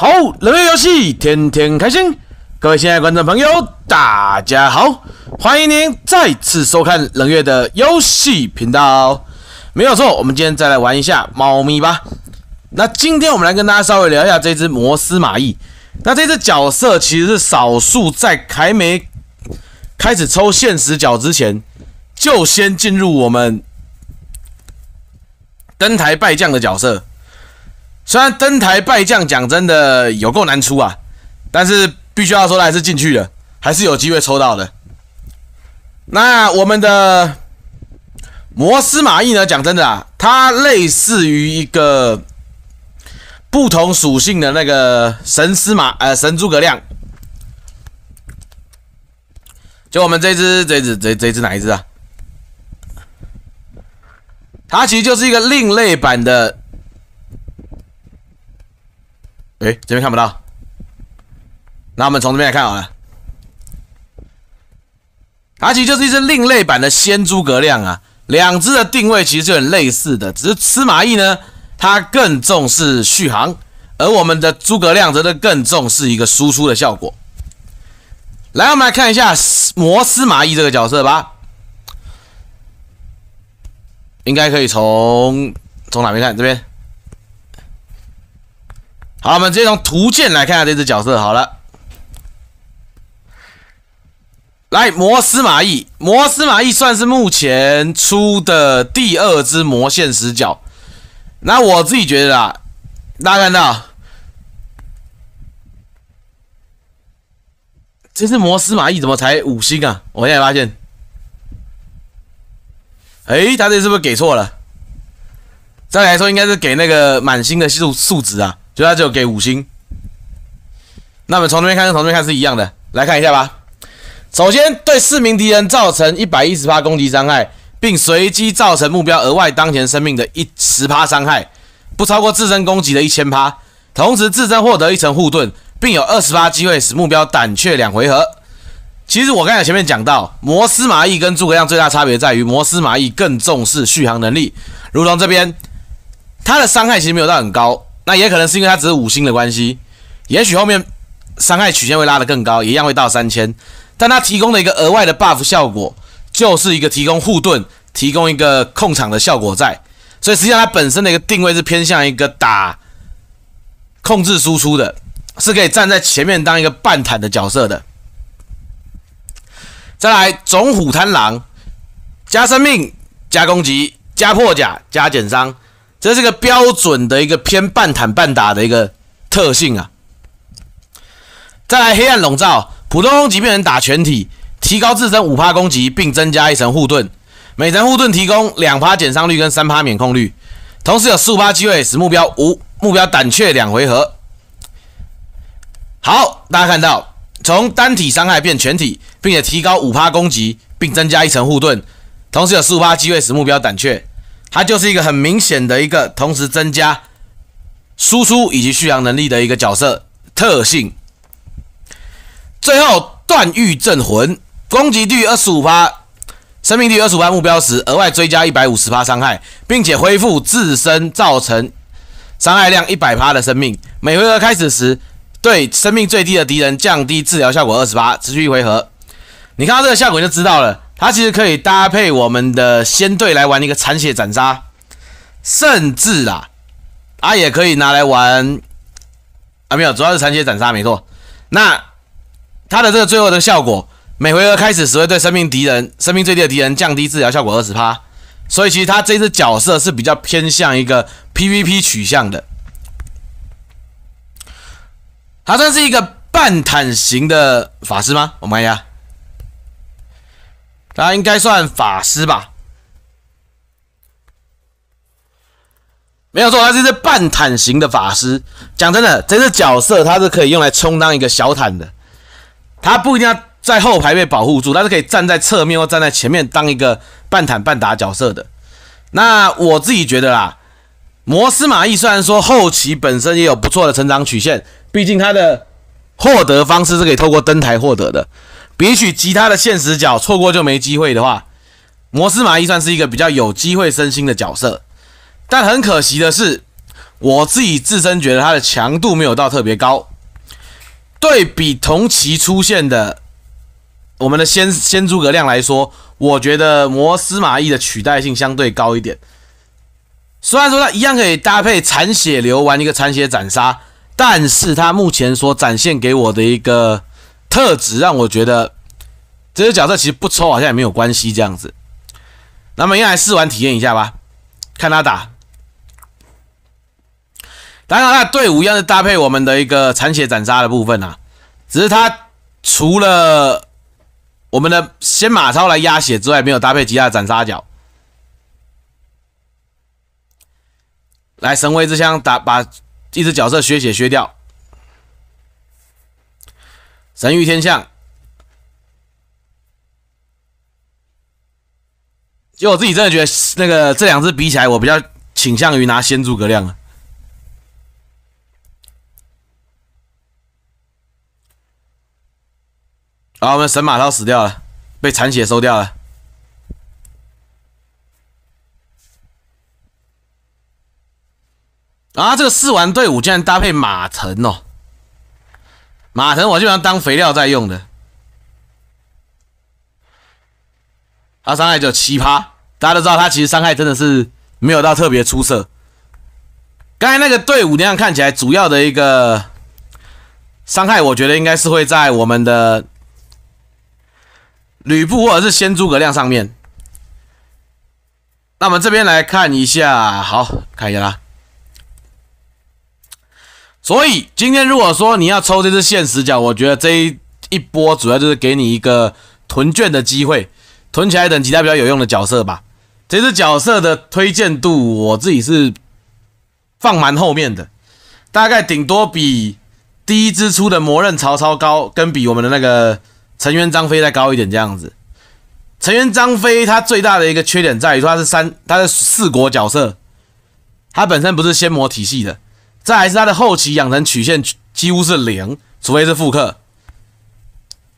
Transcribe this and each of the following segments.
好，冷月游戏，天天开心。各位亲爱的观众朋友，大家好，欢迎您再次收看冷月的游戏频道。没有错，我们今天再来玩一下猫咪吧。那今天我们来跟大家稍微聊一下这只摩斯马翼。那这只角色其实是少数在还没开始抽限时角之前，就先进入我们登台败将的角色。虽然登台败将，讲真的有够难出啊，但是必须要说的还是进去了，还是有机会抽到的。那我们的魔司马懿呢？讲真的啊，它类似于一个不同属性的那个神司马，呃，神诸葛亮。就我们这只，这只，这这只哪一只啊？它其实就是一个另类版的。哎，这边看不到，那我们从这边来看好了。其实就是一只另类版的仙诸葛亮啊，两只的定位其实就很类似的，只是司马懿呢，他更重视续航，而我们的诸葛亮则更重视一个输出的效果。来，我们来看一下魔司马懿这个角色吧，应该可以从从哪边看？这边。好，我们直接从图鉴来看下这只角色。好了，来魔司马懿，魔司马懿算是目前出的第二只魔现实角。那我自己觉得啦，大家看到，这只魔司马懿怎么才五星啊？我现在发现，哎，他这是不是给错了？再来说，应该是给那个满星的数数值啊。就只有给五星。那我们从这边看，跟从这边看是一样的。来看一下吧。首先对四名敌人造成一百一十趴攻击伤害，并随机造成目标额外当前生命的一十趴伤害，不超过自身攻击的一千趴。同时自身获得一层护盾，并有二十趴机会使目标胆怯两回合。其实我刚才前面讲到，魔司马懿跟诸葛亮最大差别在于魔司马懿更重视续航能力。如同这边，他的伤害其实没有到很高。那也可能是因为它只是五星的关系，也许后面伤害曲线会拉得更高，一样会到三千。但它提供的一个额外的 buff 效果，就是一个提供护盾、提供一个控场的效果在。所以实际上它本身的一个定位是偏向一个打控制输出的，是可以站在前面当一个半坦的角色的。再来，总虎贪狼，加生命、加攻击、加破甲、加减伤。这是个标准的一个偏半坦半打的一个特性啊。再来，黑暗笼罩，普通攻击变成打全体，提高自身五趴攻击，并增加一层护盾，每层护盾提供两趴减伤率跟三趴免控率，同时有四五趴机会使目标无目标胆怯两回合。好，大家看到从单体伤害变全体，并且提高五趴攻击，并增加一层护盾，同时有四五趴机会使目标胆怯。它就是一个很明显的一个同时增加输出以及续航能力的一个角色特性。最后，段誉镇魂，攻击力二十五趴，生命率二十五趴，目标时额外追加一百五十趴伤害，并且恢复自身造成伤害量一百趴的生命。每回合开始时，对生命最低的敌人降低治疗效果二十八，持续一回合。你看到这个效果你就知道了。他其实可以搭配我们的先队来玩一个残血斩杀，甚至啊，他也可以拿来玩，啊没有，主要是残血斩杀没错。那他的这个最后的效果，每回合开始时会对生命敌人生命最低的敌人降低治疗效果二十%。所以其实他这次角色是比较偏向一个 PVP 取向的，他算是一个半坦型的法师吗？我们看一下。他应该算法师吧？没有错，他就是半坦型的法师。讲真的，这个角色他是可以用来充当一个小坦的，他不一定要在后排被保护住，他是可以站在侧面或站在前面当一个半坦半打角色的。那我自己觉得啦，摩斯马伊虽然说后期本身也有不错的成长曲线，毕竟他的获得方式是可以透过登台获得的。比起其他的现实角，错过就没机会的话，魔司马懿算是一个比较有机会升星的角色。但很可惜的是，我自己自身觉得它的强度没有到特别高。对比同期出现的我们的先先诸葛亮来说，我觉得魔司马懿的取代性相对高一点。虽然说他一样可以搭配残血流玩一个残血斩杀，但是他目前所展现给我的一个。特质让我觉得，这只角色其实不抽好像也没有关系这样子。那么，先来试玩体验一下吧，看他打。当然，他的队伍一样是搭配我们的一个残血斩杀的部分啊，只是他除了我们的先马超来压血之外，没有搭配其他的斩杀角。来，神威之枪打把一只角色削血削掉。神域天象，就我自己真的觉得，那个这两只比起来，我比较倾向于拿先诸葛亮啊。好，我们神马超死掉了，被残血收掉了。啊，这个四完队伍竟然搭配马腾哦。马腾我基本上当肥料在用的，他伤害只有七趴，大家都知道他其实伤害真的是没有到特别出色。刚才那个队伍那样看起来，主要的一个伤害，我觉得应该是会在我们的吕布或者是先诸葛亮上面。那么这边来看一下，好，看一下啦。所以今天如果说你要抽这只限时奖，我觉得这一波主要就是给你一个囤券的机会，囤起来等其他比较有用的角色吧。这只角色的推荐度我自己是放蛮后面的，大概顶多比第一支出的魔刃曹操高，跟比我们的那个成员张飞再高一点这样子。成员张飞他最大的一个缺点在于说他是三，他是四国角色，他本身不是仙魔体系的。再还是他的后期养成曲线几乎是零，除非是复刻。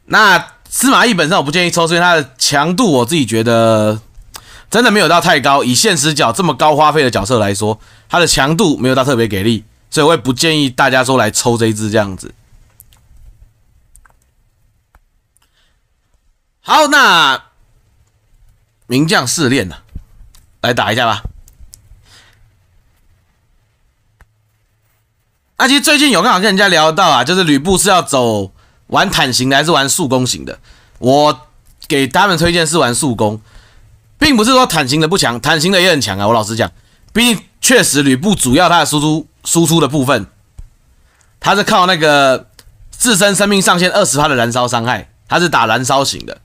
那司马懿本身我不建议抽，因为他的强度我自己觉得真的没有到太高。以现实角这么高花费的角色来说，他的强度没有到特别给力，所以我也不建议大家说来抽这一只这样子。好，那名将试炼呢？来打一下吧。那其实最近有刚好跟人家聊到啊，就是吕布是要走玩坦型的还是玩速攻型的？我给他们推荐是玩速攻，并不是说坦型的不强，坦型的也很强啊。我老实讲，毕竟确实吕布主要他的输出输出的部分，他是靠那个自身生命上限二十发的燃烧伤害，他是打燃烧型的。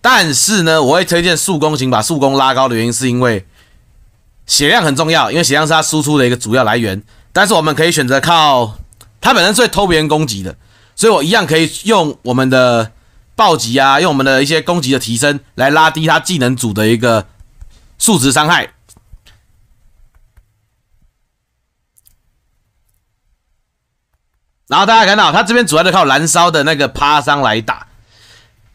但是呢，我会推荐速攻型把速攻拉高的原因是因为血量很重要，因为血量是他输出的一个主要来源。但是我们可以选择靠他本身是会偷别人攻击的，所以我一样可以用我们的暴击啊，用我们的一些攻击的提升来拉低他技能组的一个数值伤害。然后大家看到他这边主要就靠燃烧的那个趴伤来打。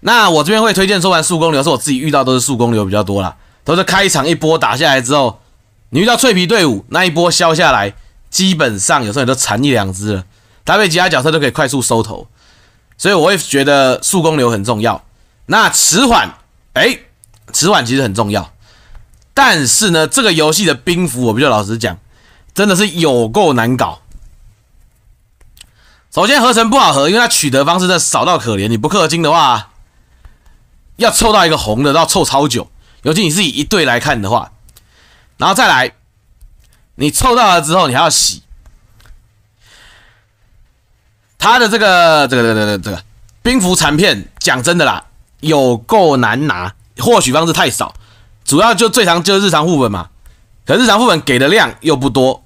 那我这边会推荐说完速攻流，是我自己遇到都是速攻流比较多了，都是开场一波打下来之后，你遇到脆皮队伍那一波削下来。基本上有时候都残一两只了，搭配其他角色都可以快速收头，所以我会觉得速攻流很重要。那迟缓，哎，迟缓其实很重要，但是呢，这个游戏的兵符我比较老实讲，真的是有够难搞。首先合成不好合，因为它取得方式的少到可怜。你不氪金的话，要凑到一个红的都要凑超久，尤其你是以一队来看的话，然后再来。你凑到了之后，你还要洗。他的这个这个这个这个这个冰符残片，讲真的啦，有够难拿。获取方式太少，主要就最常就是日常副本嘛。可日常副本给的量又不多，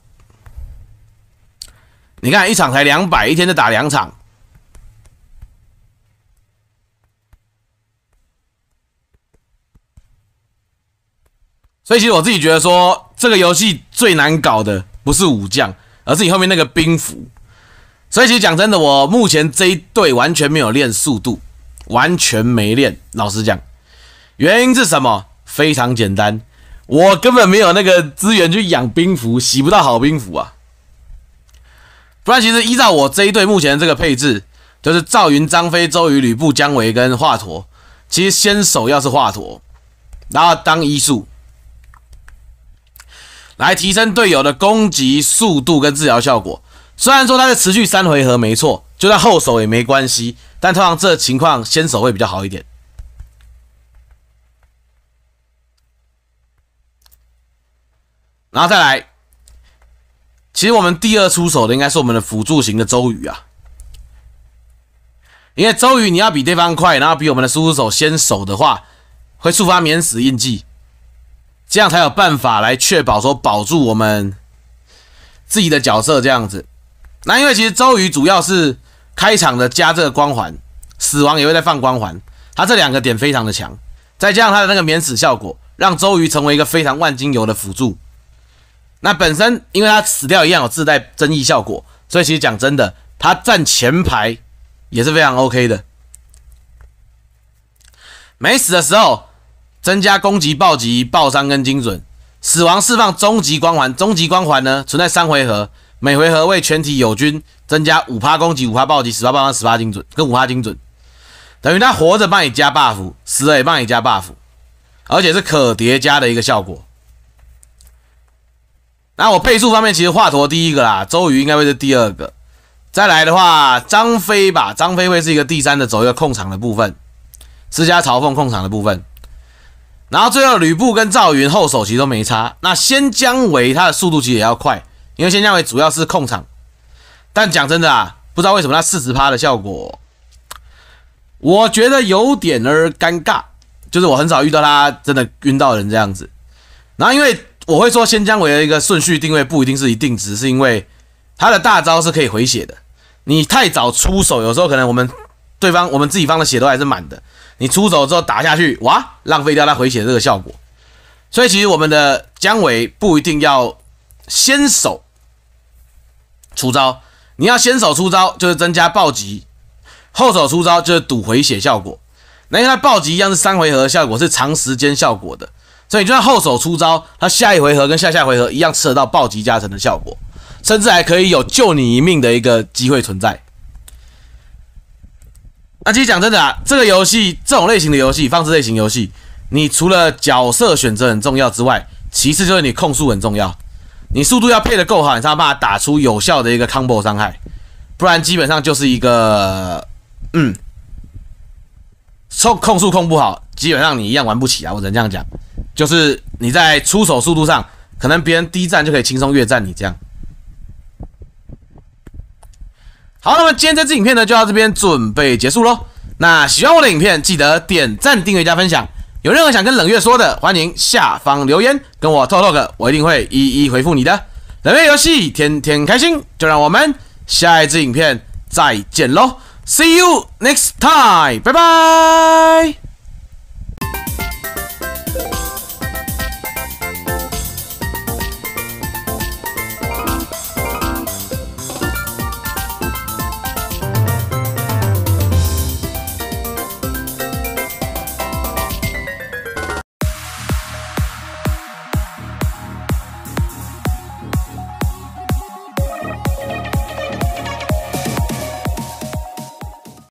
你看一场才两百，一天就打两场。所以其实我自己觉得说。这个游戏最难搞的不是武将，而是你后面那个兵符。所以其实讲真的，我目前这一队完全没有练速度，完全没练。老实讲，原因是什么？非常简单，我根本没有那个资源去养兵符，洗不到好兵符啊。不然其实依照我这一队目前这个配置，就是赵云、张飞、周瑜、吕布、姜维跟华佗。其实先手要是华佗，然后当医术。来提升队友的攻击速度跟治疗效果。虽然说他是持续三回合没错，就算后手也没关系，但通常这情况先手会比较好一点。然后再来，其实我们第二出手的应该是我们的辅助型的周瑜啊，因为周瑜你要比对方快，然后比我们的输出手先手的话，会触发免死印记。这样才有办法来确保说保住我们自己的角色这样子。那因为其实周瑜主要是开场的加这个光环，死亡也会再放光环，他这两个点非常的强，再加上他的那个免死效果，让周瑜成为一个非常万金油的辅助。那本身因为他死掉一样有自带增益效果，所以其实讲真的，他站前排也是非常 OK 的。没死的时候。增加攻击、暴击、爆伤跟精准。死亡释放终极光环。终极光环呢，存在三回合，每回合为全体友军增加五趴攻击、五趴暴击、十八爆伤、十八精准跟五趴精准，等于他活着帮你加 buff，死了也帮你加 buff，而且是可叠加的一个效果。那我倍数方面，其实华佗第一个啦，周瑜应该会是第二个。再来的话，张飞吧，张飞会是一个第三的，走一个控场的部分，施加嘲讽控场的部分。然后最后吕布跟赵云后手其实都没差，那先姜维他的速度其实也要快，因为先姜维主要是控场。但讲真的啊，不知道为什么他四十趴的效果，我觉得有点儿尴尬。就是我很少遇到他真的晕到人这样子。然后因为我会说先姜维的一个顺序定位不一定是一定值，是因为他的大招是可以回血的。你太早出手，有时候可能我们。对方我们自己方的血都还是满的，你出手之后打下去，哇，浪费掉他回血这个效果。所以其实我们的姜维不一定要先手出招，你要先手出招就是增加暴击，后手出招就是赌回血效果。那为他暴击一样是三回合效果，是长时间效果的，所以你就算后手出招，他下一回合跟下下回合一样吃得到暴击加成的效果，甚至还可以有救你一命的一个机会存在。那其实讲真的啊，这个游戏这种类型的游戏，放置类型游戏，你除了角色选择很重要之外，其次就是你控速很重要。你速度要配的够好，你才能把它打出有效的一个 combo 伤害，不然基本上就是一个，嗯，控控速控不好，基本上你一样玩不起啊，我只能这样讲，就是你在出手速度上，可能别人低战就可以轻松越战你这样。好，那么今天这支影片呢，就到这边准备结束喽。那喜欢我的影片，记得点赞、订阅加分享。有任何想跟冷月说的，欢迎下方留言跟我 talk talk，我一定会一一回复你的。冷月游戏，天天开心，就让我们下一支影片再见喽。See you next time，拜拜。